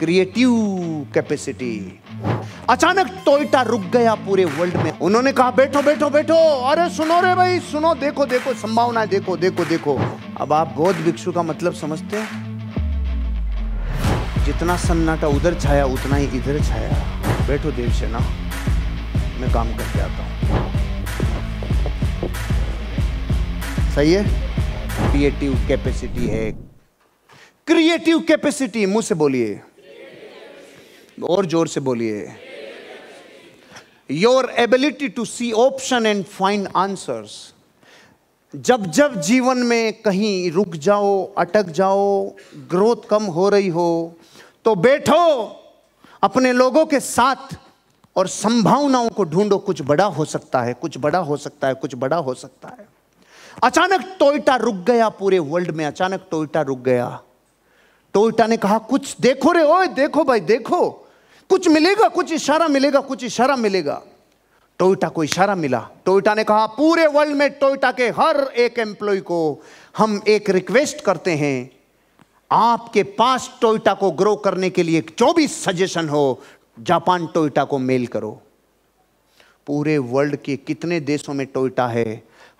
creative capacity अचानक Toyota रुक गया पूरे वर्ल्ड में उन्होंने कहा बैठो बैठो बैठो अरे सुनो रे भाई सुनो देखो देखो संभावना देखो देखो देखो अब आप बौद्ध भिक्षु का मतलब समझते हैं जितना सन्नाटा उधर छाया उतना ही इधर छाया बैठो देव सेना मैं काम करके आता हूं सही है क्रिएटिव कैपेसिटी है क्रिएटिव कैपेसिटी मुंह से बोलिए और जोर से बोलिए your ability to see option and find answers जब जब जीवन में कहीं रुक जाओ अटक जाओ ग्रोथ कम हो रही हो तो बैठो अपने लोगों के साथ और संभावनाओं को ढूंढो कुछ बड़ा हो सकता है कुछ बड़ा हो सकता है कुछ बड़ा हो सकता है अचानक टोयटा रुक गया पूरे वर्ल्ड में अचानक टोयटा रुक गया टोयटा ने कहा कुछ देखो रे ओए देखो भाई देखो कुछ मिलेगा कुछ इशारा मिलेगा कुछ इशारा मिलेगा टोयटा को इशारा मिला टोयटा ने कहा पूरे वर्ल्ड में टोयटा के हर एक एम्प्लॉय को हम एक रिक्वेस्ट करते हैं आपके पास टोयटा को ग्रो करने के लिए चौबीस सजेशन हो जापान टोयटा को मेल करो पूरे वर्ल्ड के कितने देशों में टोयटा है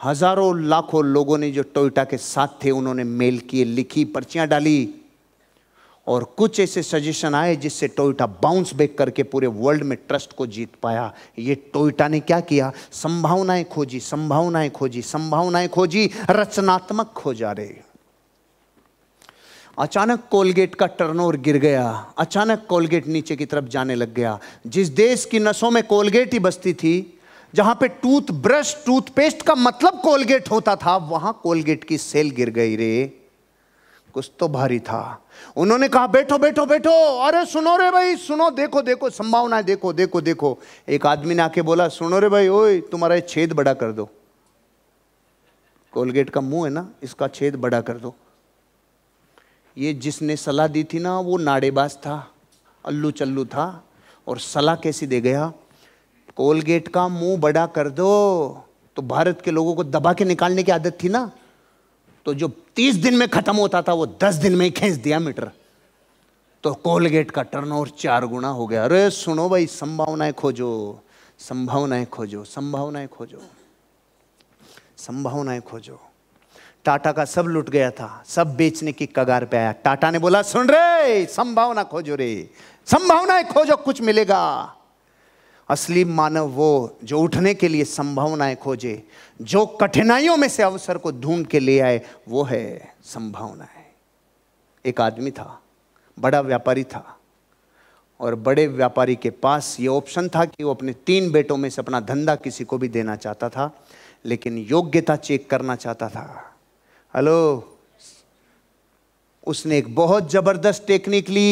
हजारों लाखों लोगों ने जो टोयटा के साथ थे उन्होंने मेल किए लिखी पर्चियां डाली और कुछ ऐसे सजेशन आए जिससे टोयोटा बाउंस बैक करके पूरे वर्ल्ड में ट्रस्ट को जीत पाया ये टोयोटा ने क्या किया संभावनाएं खोजी संभावनाएं खोजी संभावनाएं खोजी रचनात्मक खोजा रहे अचानक कोलगेट का टर्नओवर गिर गया अचानक कोलगेट नीचे की तरफ जाने लग गया जिस देश की नसों में कोलगेट ही बसती थी जहां पे टूथब्रश टूथपेस्ट का मतलब कोलगेट होता था वहां कोलगेट की सेल गिर गई रे कुछ तो भारी था उन्होंने कहा बैठो बैठो बैठो अरे सुनो रे भाई सुनो देखो देखो संभावना देखो देखो देखो एक आदमी ने आके बोला सुनो रे भाई ओए तुम्हारा छेद बड़ा कर दो कोलगेट का मुंह है ना इसका छेद बड़ा कर दो ये जिसने सलाह दी थी ना वो नाड़ेबाज था अल्लू चल्लू था और सलाह कैसी दे गया कोलगेट का मुंह बड़ा कर दो तो भारत के लोगों को दबा के निकालने की आदत थी ना तो जो तीस दिन में खत्म होता था वो दस दिन में ही खींच दिया मीटर तो कोलगेट का टर्न ओवर चार गुना हो गया अरे सुनो भाई संभावनाएं खोजो संभावनाएं खोजो संभावनाएं खोजो संभावनाएं खोजो टाटा का सब लुट गया था सब बेचने की कगार पे आया टाटा ने बोला सुन रे संभावना खोजो रे संभावनाएं खोजो कुछ मिलेगा असली मानव वो जो उठने के लिए संभावनाएं खोजे जो कठिनाइयों में से अवसर को ढूंढ के ले आए वो है संभावनाएं एक आदमी था बड़ा व्यापारी था और बड़े व्यापारी के पास ये ऑप्शन था कि वो अपने तीन बेटों में से अपना धंधा किसी को भी देना चाहता था लेकिन योग्यता चेक करना चाहता था हेलो उसने एक बहुत ज़बरदस्त टेक्निक ली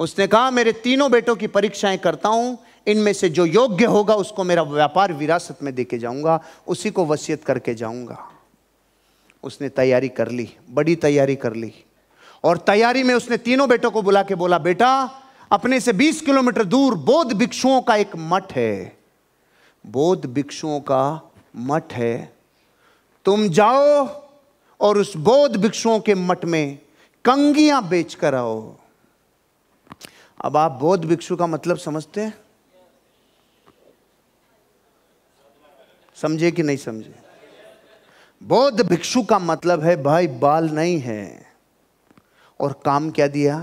उसने कहा मेरे तीनों बेटों की परीक्षाएं करता हूं इनमें से जो योग्य होगा उसको मेरा व्यापार विरासत में देके जाऊंगा उसी को वसीयत करके जाऊंगा उसने तैयारी कर ली बड़ी तैयारी कर ली और तैयारी में उसने तीनों बेटों को बुला के बोला बेटा अपने से 20 किलोमीटर दूर बौद्ध भिक्षुओं का एक मठ है बौद्ध भिक्षुओं का मठ है तुम जाओ और उस बौद्ध भिक्षुओं के मठ में कंगियां बेचकर आओ अब आप बौद्ध भिक्षु का मतलब समझते हैं समझे कि नहीं समझे बौद्ध भिक्षु का मतलब है भाई बाल नहीं है और काम क्या दिया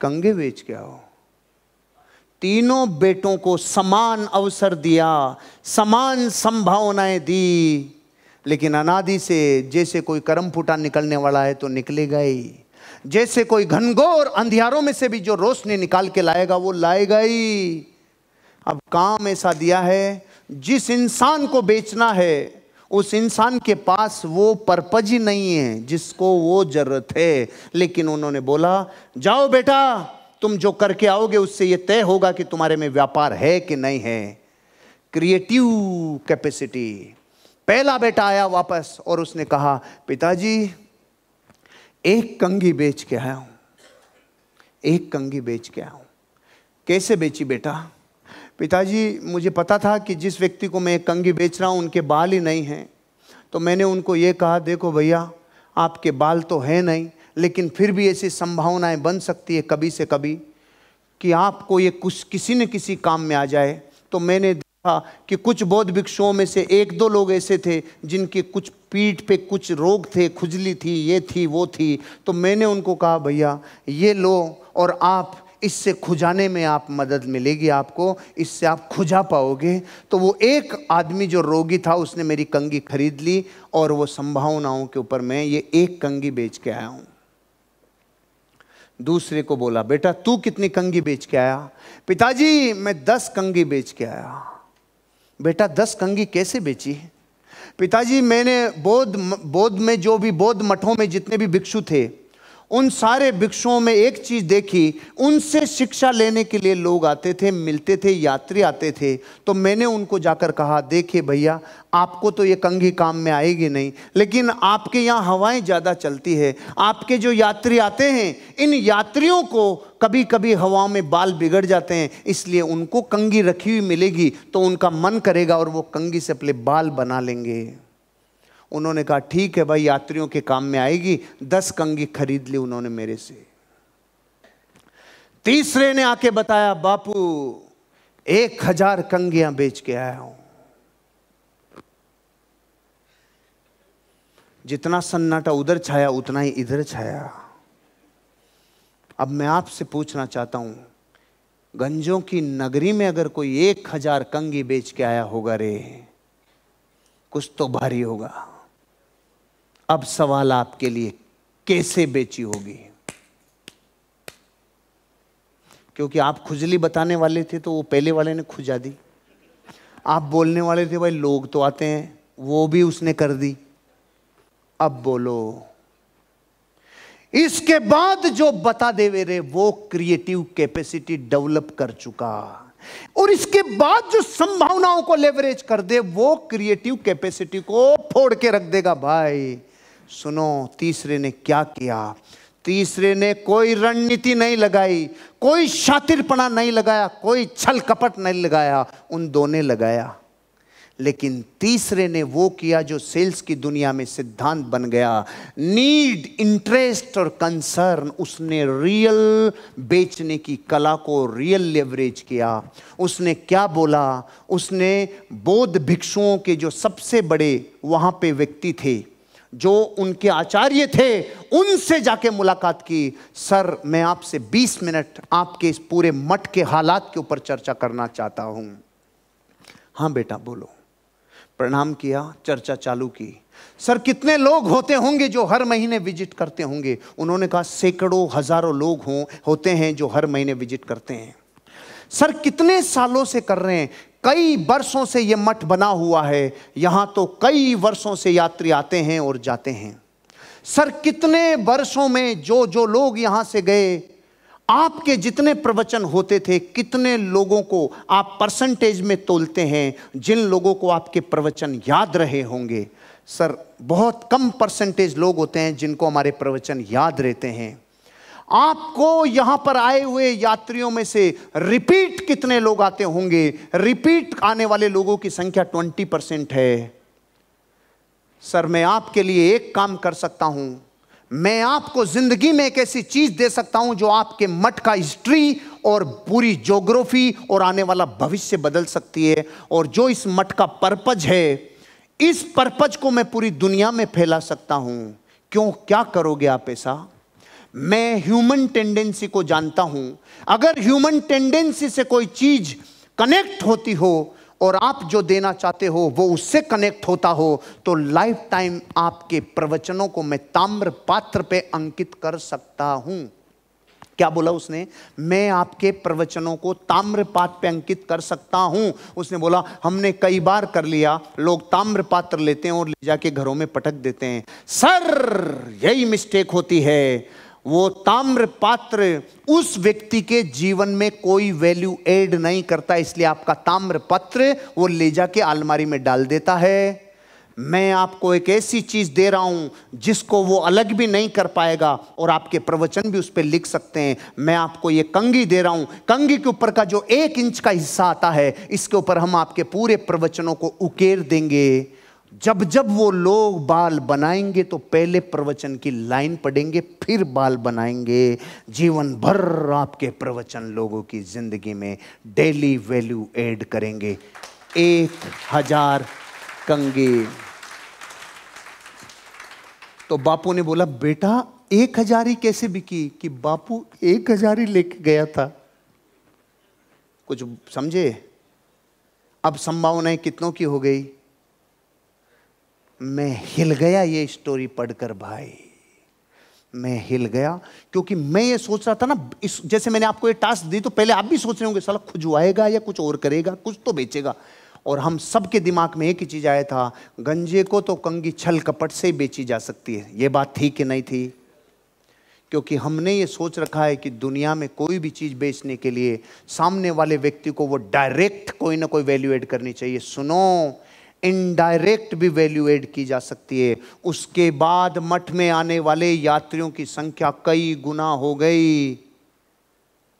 कंगे बेच के आओ तीनों बेटों को समान अवसर दिया समान संभावनाएं दी लेकिन अनादि से जैसे कोई करम फूटा निकलने वाला है तो निकलेगा ही जैसे कोई घनघोर अंधियारों में से भी जो रोशनी निकाल के लाएगा वो लाएगा ही अब काम ऐसा दिया है जिस इंसान को बेचना है उस इंसान के पास वो पर्पज ही नहीं है जिसको वो जरूरत है लेकिन उन्होंने बोला जाओ बेटा तुम जो करके आओगे उससे ये तय होगा कि तुम्हारे में व्यापार है कि नहीं है क्रिएटिव कैपेसिटी पहला बेटा आया वापस और उसने कहा पिताजी एक कंगी बेच के आया हूँ एक कंगी बेच के आया हूँ कैसे बेची बेटा पिताजी मुझे पता था कि जिस व्यक्ति को मैं एक कंगी बेच रहा हूँ उनके बाल ही नहीं हैं तो मैंने उनको ये कहा देखो भैया आपके बाल तो है नहीं लेकिन फिर भी ऐसी संभावनाएं बन सकती है कभी से कभी कि आपको ये कुछ किसी न किसी काम में आ जाए तो मैंने था कि कुछ बौद्ध भिक्षुओं में से एक दो लोग ऐसे थे जिनके कुछ पीठ पे कुछ रोग थे खुजली थी ये थी वो थी तो मैंने उनको कहा भैया ये लो और आप इससे खुजाने में आप मदद मिलेगी आपको इससे आप खुजा पाओगे तो वो एक आदमी जो रोगी था उसने मेरी कंगी खरीद ली और वो संभावनाओं के ऊपर मैं ये एक कंगी बेच के आया हूं दूसरे को बोला बेटा तू कितनी कंगी बेच के आया पिताजी मैं दस कंगी बेच के आया बेटा दस कंगी कैसे बेची है पिताजी मैंने बौद्ध बौद्ध में जो भी बौद्ध मठों में जितने भी भिक्षु थे उन सारे भिक्षुओं में एक चीज देखी उनसे शिक्षा लेने के लिए लोग आते थे मिलते थे यात्री आते थे तो मैंने उनको जाकर कहा देखिए भैया आपको तो ये कंघी काम में आएगी नहीं लेकिन आपके यहाँ हवाएं ज़्यादा चलती है आपके जो यात्री आते हैं इन यात्रियों को कभी कभी हवाओं में बाल बिगड़ जाते हैं इसलिए उनको कंगी रखी हुई मिलेगी तो उनका मन करेगा और वो कंगी से अपने बाल बना लेंगे उन्होंने कहा ठीक है भाई यात्रियों के काम में आएगी दस कंगी खरीद ली उन्होंने मेरे से तीसरे ने आके बताया बापू एक हजार कंगियां बेच के आया हूं जितना सन्नाटा उधर छाया उतना ही इधर छाया अब मैं आपसे पूछना चाहता हूं गंजों की नगरी में अगर कोई एक हजार कंगी बेच के आया होगा रे कुछ तो भारी होगा अब सवाल आपके लिए कैसे बेची होगी क्योंकि आप खुजली बताने वाले थे तो वो पहले वाले ने खुजा दी आप बोलने वाले थे भाई लोग तो आते हैं वो भी उसने कर दी अब बोलो इसके बाद जो बता दे रे वो क्रिएटिव कैपेसिटी डेवलप कर चुका और इसके बाद जो संभावनाओं को लेवरेज कर दे वो क्रिएटिव कैपेसिटी को फोड़ के रख देगा भाई सुनो तीसरे ने क्या किया तीसरे ने कोई रणनीति नहीं लगाई कोई शातिरपना नहीं लगाया कोई छल कपट नहीं लगाया उन दो ने लगाया लेकिन तीसरे ने वो किया जो सेल्स की दुनिया में सिद्धांत बन गया नीड इंटरेस्ट और कंसर्न उसने रियल बेचने की कला को रियल लेवरेज किया उसने क्या बोला उसने बौद्ध भिक्षुओं के जो सबसे बड़े वहाँ पे व्यक्ति थे जो उनके आचार्य थे उनसे जाके मुलाकात की सर मैं आपसे 20 मिनट आपके इस पूरे मठ के हालात के ऊपर चर्चा करना चाहता हूं हां बेटा बोलो प्रणाम किया चर्चा चालू की सर कितने लोग होते होंगे जो हर महीने विजिट करते होंगे उन्होंने कहा सैकड़ों हजारों लोग हो, होते हैं जो हर महीने विजिट करते हैं सर कितने सालों से कर रहे हैं कई वर्षों से ये मठ बना हुआ है यहाँ तो कई वर्षों से यात्री आते हैं और जाते हैं सर कितने वर्षों में जो जो लोग यहाँ से गए आपके जितने प्रवचन होते थे कितने लोगों को आप परसेंटेज में तोलते हैं जिन लोगों को आपके प्रवचन याद रहे होंगे सर बहुत कम परसेंटेज लोग होते हैं जिनको हमारे प्रवचन याद रहते हैं आपको यहां पर आए हुए यात्रियों में से रिपीट कितने लोग आते होंगे रिपीट आने वाले लोगों की संख्या ट्वेंटी परसेंट है सर मैं आपके लिए एक काम कर सकता हूं मैं आपको जिंदगी में एक ऐसी चीज दे सकता हूं जो आपके मठ का हिस्ट्री और पूरी ज्योग्राफी और आने वाला भविष्य बदल सकती है और जो इस मठ का पर्पज है इस पर्पज को मैं पूरी दुनिया में फैला सकता हूं क्यों क्या करोगे आप ऐसा मैं ह्यूमन टेंडेंसी को जानता हूं अगर ह्यूमन टेंडेंसी से कोई चीज कनेक्ट होती हो और आप जो देना चाहते हो वो उससे कनेक्ट होता हो तो लाइफ टाइम आपके प्रवचनों को मैं ताम्र पात्र पे अंकित कर सकता हूं क्या बोला उसने मैं आपके प्रवचनों को ताम्रपात पे अंकित कर सकता हूं उसने बोला हमने कई बार कर लिया लोग ताम्र पात्र लेते हैं और ले जाके घरों में पटक देते हैं सर यही मिस्टेक होती है वो ताम्र पात्र उस व्यक्ति के जीवन में कोई वैल्यू एड नहीं करता इसलिए आपका ताम्र पत्र वो ले जाके अलमारी में डाल देता है मैं आपको एक ऐसी चीज दे रहा हूं जिसको वो अलग भी नहीं कर पाएगा और आपके प्रवचन भी उस पर लिख सकते हैं मैं आपको ये कंगी दे रहा हूं कंगी के ऊपर का जो एक इंच का हिस्सा आता है इसके ऊपर हम आपके पूरे प्रवचनों को उकेर देंगे जब जब वो लोग बाल बनाएंगे तो पहले प्रवचन की लाइन पढ़ेंगे फिर बाल बनाएंगे जीवन भर आपके प्रवचन लोगों की जिंदगी में डेली वैल्यू ऐड करेंगे एक हजार कंगे तो बापू ने बोला बेटा एक हजार ही कैसे बिकी कि बापू एक हजार ही लेके गया था कुछ समझे अब संभावनाएं कितनों की हो गई मैं हिल गया ये स्टोरी पढ़कर भाई मैं हिल गया क्योंकि मैं ये सोच रहा था ना इस जैसे मैंने आपको ये टास्क दी तो पहले आप भी सोच रहे होंगे साला खुजवाएगा या कुछ और करेगा कुछ तो बेचेगा और हम सबके दिमाग में एक ही चीज़ आया था गंजे को तो कंगी छल कपट से ही बेची जा सकती है ये बात थी कि नहीं थी क्योंकि हमने ये सोच रखा है कि दुनिया में कोई भी चीज़ बेचने के लिए सामने वाले व्यक्ति को वो डायरेक्ट कोई ना कोई वैल्यूएट करनी चाहिए सुनो इनडायरेक्ट भी वैल्यू एड की जा सकती है उसके बाद मठ में आने वाले यात्रियों की संख्या कई गुना हो गई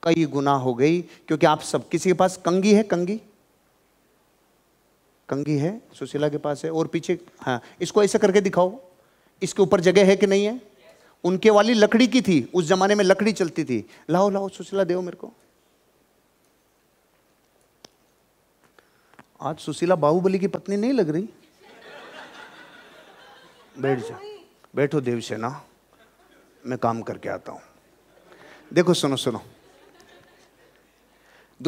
कई गुना हो गई क्योंकि आप सब किसी के पास कंगी है कंगी कंगी है सुशीला के पास है और पीछे हाँ इसको ऐसे करके दिखाओ इसके ऊपर जगह है कि नहीं है उनके वाली लकड़ी की थी उस जमाने में लकड़ी चलती थी लाओ लाओ सुशीला देव मेरे को आज सुशीला बाहुबली की पत्नी नहीं लग रही बैठ जा बैठो देवसेना मैं काम करके आता हूं देखो सुनो सुनो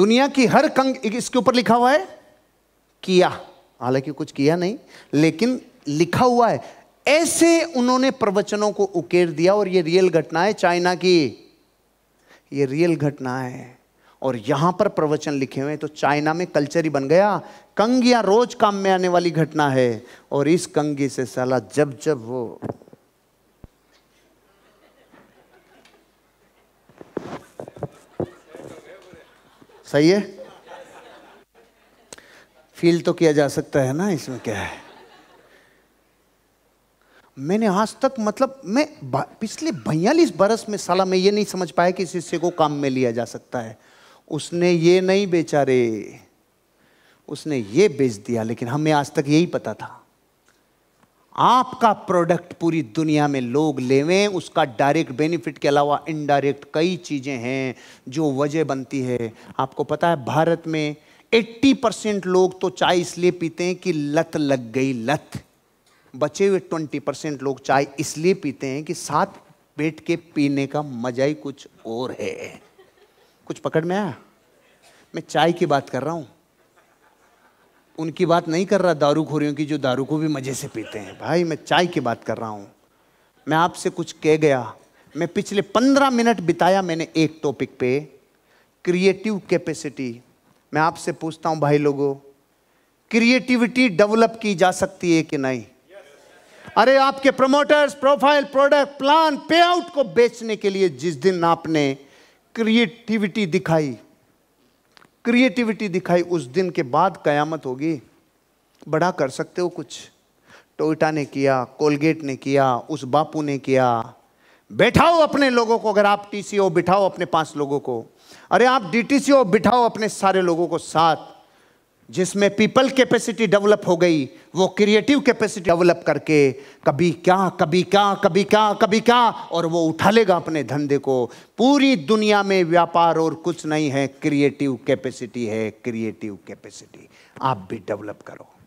दुनिया की हर कंग इसके ऊपर लिखा हुआ है किया हालांकि कुछ किया नहीं लेकिन लिखा हुआ है ऐसे उन्होंने प्रवचनों को उकेर दिया और ये रियल घटना है चाइना की ये रियल घटना है और यहां पर प्रवचन लिखे हुए तो चाइना में कल्चर ही बन गया कंगिया रोज काम में आने वाली घटना है और इस कंगी से साला जब जब वो सही है फील तो किया जा सकता है ना इसमें क्या है मैंने आज तक मतलब मैं पिछले बयालीस बरस में साला मैं ये नहीं समझ पाया कि इस हिस्से को काम में लिया जा सकता है उसने ये नहीं बेचा रे उसने ये बेच दिया लेकिन हमें आज तक यही पता था आपका प्रोडक्ट पूरी दुनिया में लोग लेवें उसका डायरेक्ट बेनिफिट के अलावा इनडायरेक्ट कई चीज़ें हैं जो वजह बनती है आपको पता है भारत में 80 परसेंट लोग तो चाय इसलिए पीते हैं कि लत लग गई लत बचे हुए 20 परसेंट लोग चाय इसलिए पीते हैं कि साथ बैठ के पीने का मजा ही कुछ और है कुछ पकड़ में आया मैं चाय की बात कर रहा हूं उनकी बात नहीं कर रहा दारूखोरियों की जो दारू को भी मज़े से पीते हैं भाई मैं चाय की बात कर रहा हूं मैं आपसे कुछ कह गया मैं पिछले पंद्रह मिनट बिताया मैंने एक टॉपिक पे क्रिएटिव कैपेसिटी मैं आपसे पूछता हूं भाई लोगों क्रिएटिविटी डेवलप की जा सकती है कि नहीं अरे आपके promoters profile product plan pay out को बेचने के लिए जिस दिन आपने क्रिएटिविटी दिखाई क्रिएटिविटी दिखाई उस दिन के बाद कयामत होगी बड़ा कर सकते हो कुछ टोयटा ने किया कोलगेट ने किया उस बापू ने किया बैठाओ अपने लोगों को अगर आप टीसीओ बिठाओ अपने पांच लोगों को अरे आप डीटीसीओ बिठाओ अपने सारे लोगों को साथ जिसमें पीपल कैपेसिटी डेवलप हो गई वो क्रिएटिव कैपेसिटी डेवलप करके कभी क्या कभी क्या कभी क्या कभी क्या और वो उठा लेगा अपने धंधे को पूरी दुनिया में व्यापार और कुछ नहीं है क्रिएटिव कैपेसिटी है क्रिएटिव कैपेसिटी आप भी डेवलप करो